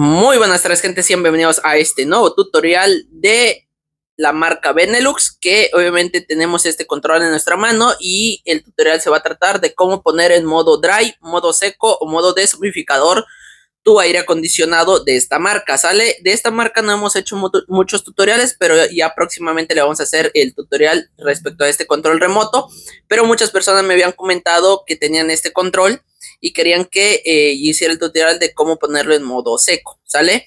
Muy buenas tardes gente, bienvenidos a este nuevo tutorial de la marca Benelux que obviamente tenemos este control en nuestra mano y el tutorial se va a tratar de cómo poner en modo dry, modo seco o modo deshumidificador tu aire acondicionado de esta marca, ¿sale? De esta marca no hemos hecho muchos tutoriales, pero ya próximamente le vamos a hacer el tutorial respecto a este control remoto, pero muchas personas me habían comentado que tenían este control y querían que eh, hiciera el tutorial de cómo ponerlo en modo seco, ¿sale?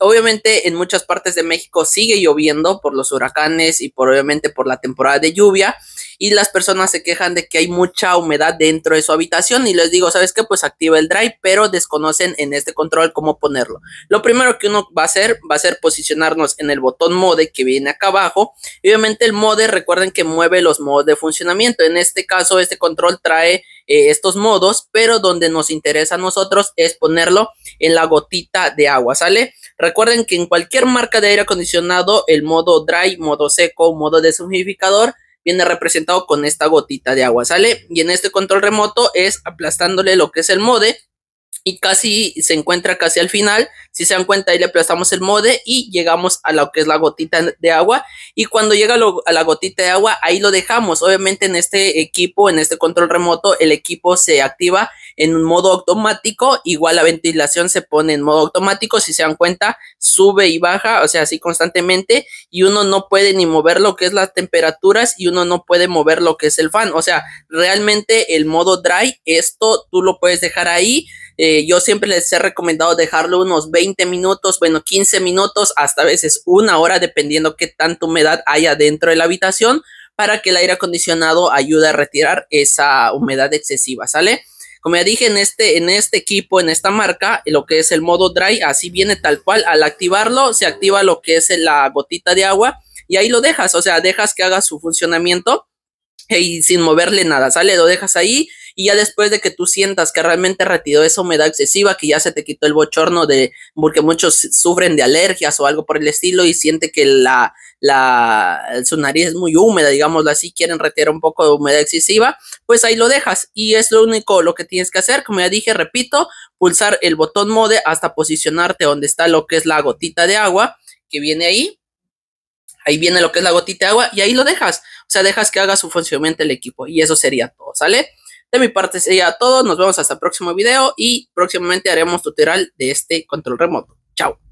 Obviamente en muchas partes de México sigue lloviendo por los huracanes y por obviamente por la temporada de lluvia y las personas se quejan de que hay mucha humedad dentro de su habitación y les digo, ¿sabes qué? Pues activa el dry pero desconocen en este control cómo ponerlo. Lo primero que uno va a hacer va a ser posicionarnos en el botón mode que viene acá abajo. Y obviamente el mode, recuerden que mueve los modos de funcionamiento. En este caso, este control trae eh, estos modos, pero donde nos interesa a nosotros es ponerlo en la gotita de agua, ¿sale? Recuerden que en cualquier marca de aire acondicionado, el modo dry, modo seco, modo deshumidificador, viene representado con esta gotita de agua, ¿sale? Y en este control remoto es aplastándole lo que es el mode y casi se encuentra casi al final. Si se dan cuenta, ahí le aplastamos el mode y llegamos a lo que es la gotita de agua. Y cuando llega a la gotita de agua, ahí lo dejamos. Obviamente en este equipo, en este control remoto, el equipo se activa en modo automático, igual la ventilación se pone en modo automático, si se dan cuenta, sube y baja, o sea, así constantemente, y uno no puede ni mover lo que es las temperaturas y uno no puede mover lo que es el fan, o sea, realmente el modo dry, esto tú lo puedes dejar ahí. Eh, yo siempre les he recomendado dejarlo unos 20 minutos, bueno, 15 minutos, hasta veces una hora, dependiendo qué tanta humedad haya dentro de la habitación, para que el aire acondicionado ayude a retirar esa humedad excesiva, ¿sale? Como ya dije, en este, en este equipo, en esta marca, lo que es el modo dry, así viene tal cual. Al activarlo, se activa lo que es la gotita de agua y ahí lo dejas, o sea, dejas que haga su funcionamiento y sin moverle nada, ¿sale? Lo dejas ahí y ya después de que tú sientas que realmente retiró esa humedad excesiva, que ya se te quitó el bochorno de, porque muchos sufren de alergias o algo por el estilo y siente que la, su nariz es muy húmeda, digámoslo así, quieren retirar un poco de humedad excesiva, pues ahí lo dejas y es lo único lo que tienes que hacer, como ya dije, repito, pulsar el botón mode hasta posicionarte donde está lo que es la gotita de agua que viene ahí. Ahí viene lo que es la gotita de agua y ahí lo dejas. O sea, dejas que haga su funcionamiento el equipo y eso sería todo, ¿sale? De mi parte sería todo, nos vemos hasta el próximo video y próximamente haremos tutorial de este control remoto. Chao.